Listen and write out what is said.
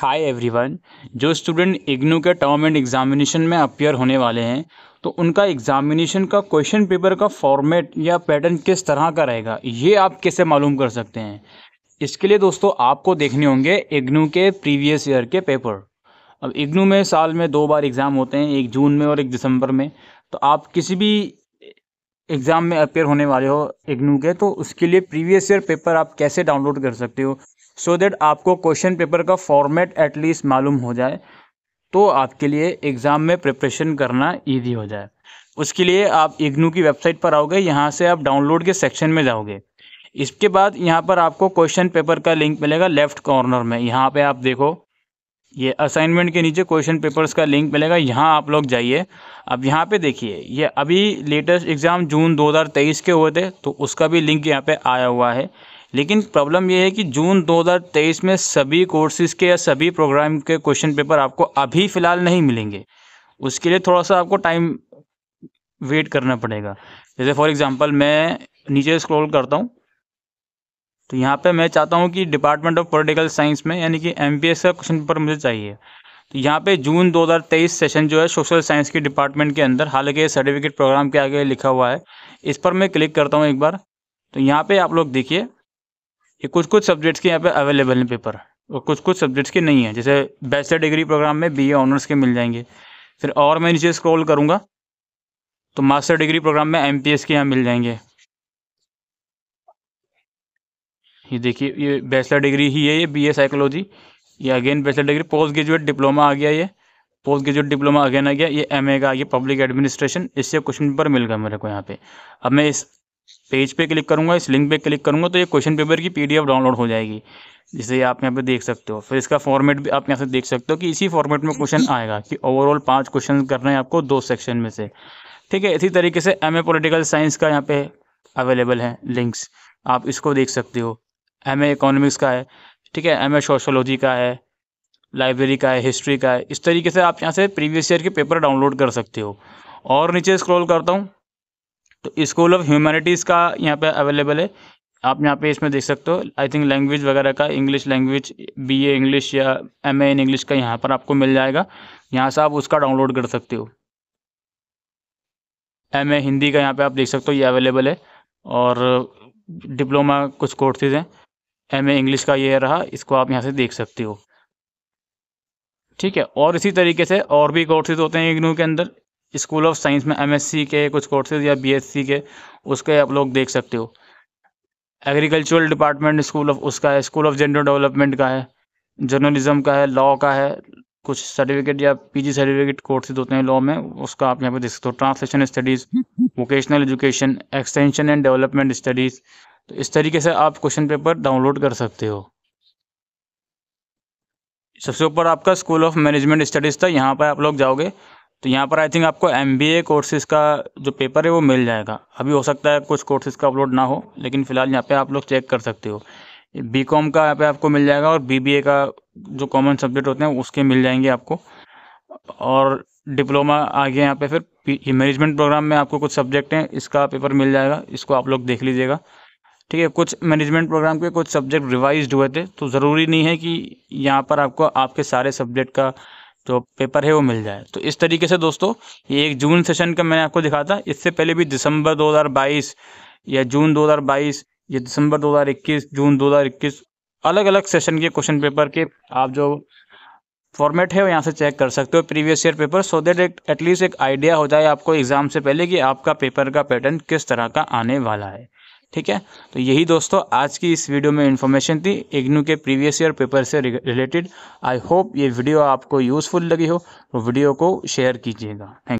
हाय everyone जो student IGNOU के term end examination में अपियर होने वाले हैं तो उनका एग्जामिनेशन का क्वेश्चन पेपर का फॉर्मेट या पैटर्न किस तरह का रहेगा ये आप कैसे मालूम कर सकते हैं इसके लिए दोस्तों आपको देखने होंगे इग्नू के प्रीवियस ईयर के पेपर अब इग्नू में साल में दो बार एग्ज़ाम होते हैं एक जून में और एक दिसंबर में तो आप किसी भी एग्ज़ाम में अपेयर होने वाले हो इग्नू के तो उसके लिए प्रीवियस ईयर पेपर आप कैसे डाउनलोड कर सकते हो सो so आपको क्वेश्चन पेपर का फॉर्मेट एटलीस्ट मालूम हो जाए तो आपके लिए एग्ज़ाम में प्रिपरेशन करना ईजी हो जाए उसके लिए आप इग्नू की वेबसाइट पर आओगे यहाँ से आप डाउनलोड के सेक्शन में जाओगे इसके बाद यहाँ पर आपको क्वेश्चन पेपर का लिंक मिलेगा लेफ्ट कॉर्नर में यहाँ पे आप देखो ये असाइनमेंट के नीचे क्वेश्चन पेपर्स का लिंक मिलेगा यहाँ आप लोग जाइए अब यहाँ पे देखिए ये अभी लेटेस्ट एग्ज़ाम जून 2023 के हुए थे तो उसका भी लिंक यहाँ पे आया हुआ है लेकिन प्रॉब्लम यह है कि जून 2023 में सभी कोर्सेज़ के या सभी प्रोग्राम के क्वेश्चन पेपर आपको अभी फ़िलहाल नहीं मिलेंगे उसके लिए थोड़ा सा आपको टाइम वेट करना पड़ेगा जैसे फॉर एग्ज़ाम्पल मैं नीचे स्क्रॉल करता हूँ तो यहाँ पे मैं चाहता हूँ कि डिपार्टमेंट ऑफ पोलिटिकल साइंस में यानी कि एम का क्वेश्चन पेपर मुझे चाहिए तो यहाँ पे जून 2023 सेशन जो है सोशल साइंस के डिपार्टमेंट के अंदर हालांकि सर्टिफिकेट प्रोग्राम के आगे लिखा हुआ है इस पर मैं क्लिक करता हूँ एक बार तो यहाँ पे आप लोग देखिए ये कुछ कुछ सब्जेक्ट्स के यहाँ पे अवेलेबल हैं पेपर और कुछ कुछ सब्जेक्ट्स के नहीं हैं जैसे बैचलर डिग्री प्रोग्राम में बीए ऑनर्स के मिल जाएंगे फिर और मैं नीचे स्क्रॉल करूँगा तो मास्टर डिग्री प्रोग्राम में एम के यहाँ मिल जाएंगे ये देखिए ये बैचलर डिग्री ही है ये बी ए साइकोलॉजी ये again bachelor degree post graduate diploma आ गया ये पोस्ट ग्रेजुएट डिप्लोमा अगेन आ गया ये एम ए का आ गया पब्लिक एडमिनिस्ट्रेशन इससे क्वेश्चन पेपर मिल गया मेरे को यहाँ पे अब मैं इस पेज पे क्लिक करूँगा इस लिंक पे क्लिक करूँगा तो ये क्वेश्चन पेपर की पीडीएफ डाउनलोड हो जाएगी जिसे आप यहाँ पे देख सकते हो फिर इसका फॉर्मेट भी आप यहाँ से देख सकते हो कि इसी फॉर्मेट में क्वेश्चन आएगा कि ओवरऑल पाँच क्वेश्चन करना है आपको दो सेक्शन में से ठीक है इसी तरीके से एम ए पोलिटिकल साइंस का यहाँ पे अवेलेबल है लिंक्स आप इसको देख सकते हो एम एकोनॉमिक्स इकोनॉमिक्स का है ठीक है एम ए सोशोलॉजी का है लाइब्रेरी का है हिस्ट्री का है इस तरीके से आप यहाँ से प्रीवियस ईयर के पेपर डाउनलोड कर सकते हो और नीचे स्क्रॉल करता हूँ तो स्कूल ऑफ ह्यूमैनिटीज़ का यहाँ पे अवेलेबल है आप यहाँ पे इसमें देख सकते हो आई थिंक लैंग्वेज वगैरह का English language B A English या एम ए इन इंग्लिश का यहाँ पर आपको मिल जाएगा यहाँ से आप उसका डाउनलोड कर सकते हो एम ए हिंदी का यहाँ पे आप देख सकते हो ये अवेलेबल है और डिप्लोमा कुछ कोर्सेज हैं एम ए इंग्लिश का ये रहा इसको आप यहाँ से देख सकते हो ठीक है और इसी तरीके से और भी कोर्सेज होते हैं इग्नू के अंदर स्कूल ऑफ साइंस में एमएससी के कुछ कोर्सेज या बीएससी के उसके आप लोग देख सकते हो एग्रीकल्चरल डिपार्टमेंट स्कूल ऑफ उसका है स्कूल ऑफ जेंडर डेवलपमेंट का है जर्नलिज्म का है लॉ का है कुछ सर्टिफिकेट या पीजी सर्टिफिकेट कोर्सेज होते हैं लॉ में उसका आप यहाँ पे देख सकते हो translation studies vocational education extension and development studies तो इस तरीके से आप क्वेश्चन पेपर डाउनलोड कर सकते हो सबसे ऊपर आपका स्कूल ऑफ मैनेजमेंट स्टडीज़ था यहाँ पर आप लोग जाओगे तो यहाँ पर आई थिंक आपको एम बी ए कोर्सेज़ का जो पेपर है वो मिल जाएगा अभी हो सकता है कुछ कोर्सेज़ का अपलोड ना हो लेकिन फ़िलहाल यहाँ पर आप लोग चेक कर सकते हो बी कॉम का यहाँ पे आपको मिल जाएगा और बी बी ए का जो कॉमन सब्जेक्ट होते हैं उसके मिल जाएंगे आपको और डिप्लोमा आगे यहाँ पे फिर मैनेजमेंट प्रोग्राम में आपको कुछ सब्जेक्ट हैं इसका पेपर मिल जाएगा इसको आप लोग देख लीजिएगा ठीक है कुछ मैनेजमेंट प्रोग्राम के कुछ सब्जेक्ट रिवाइज हुए थे तो ज़रूरी नहीं है कि यहाँ पर आपको आपके सारे सब्जेक्ट का जो तो पेपर है वो मिल जाए तो इस तरीके से दोस्तों ये एक जून सेशन का मैंने आपको दिखा था इससे पहले भी दिसंबर 2022 या जून 2022 या दिसंबर 2021 जून 2021 अलग अलग सेशन के क्वेश्चन पेपर के आप जो फॉर्मेट है वो यहाँ से चेक कर सकते हो previous year paper so that एक एटलीस्ट एक आइडिया हो जाए आपको एग्ज़ाम से पहले कि आपका पेपर का पैटर्न किस तरह का आने वाला है ठीक है तो यही दोस्तों आज की इस वीडियो में इन्फॉर्मेशन थी इग्नू के प्रीवियस ईयर पेपर से रिलेटेड आई होप ये वीडियो आपको यूज़फुल लगी हो तो वीडियो को शेयर कीजिएगा थैंक